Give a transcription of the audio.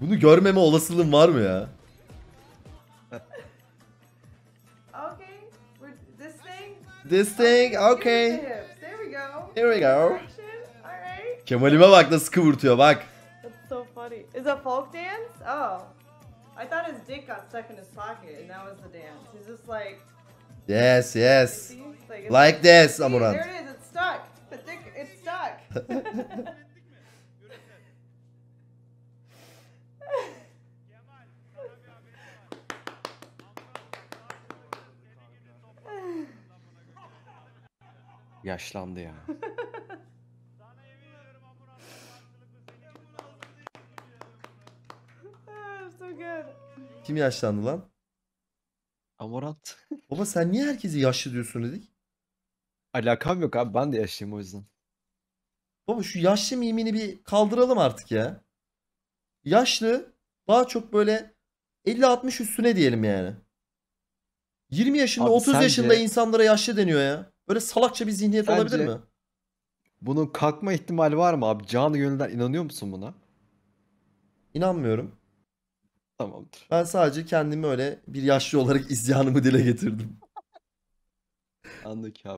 Bunu görmeme olasılığın var mı ya? Okay. This thing. This thing, okay. the There we go. Here we go. Kemal'ime bak nasıl kıvırtıyor bak. That's so funny. Is a folk dance? Oh. I thought his dick got stuck in his pocket and that was the dance. He's just like, Yes, yes. Like, Like this, See, Amurant. There it is. It's stuck. The dick. It's stuck. Yaşlandı ya. Kim yaşlandı lan? Amorat. Baba sen niye herkesi yaşlı diyorsun dedik? Alakam yok abi ben de yaşlıyım o yüzden. Baba şu yaşlı mimini bir kaldıralım artık ya. Yaşlı daha çok böyle 50-60 üstüne diyelim yani. 20 yaşında Abi 30 sence... yaşında insanlara yaşlı deniyor ya. Böyle salakça bir zihniyet Sence olabilir mi? Bunun kalkma ihtimali var mı abi? Canı gönülden inanıyor musun buna? İnanmıyorum. Tamamdır. Ben sadece kendimi öyle bir yaşlı olarak isyanımı dile getirdim. Anladık abi.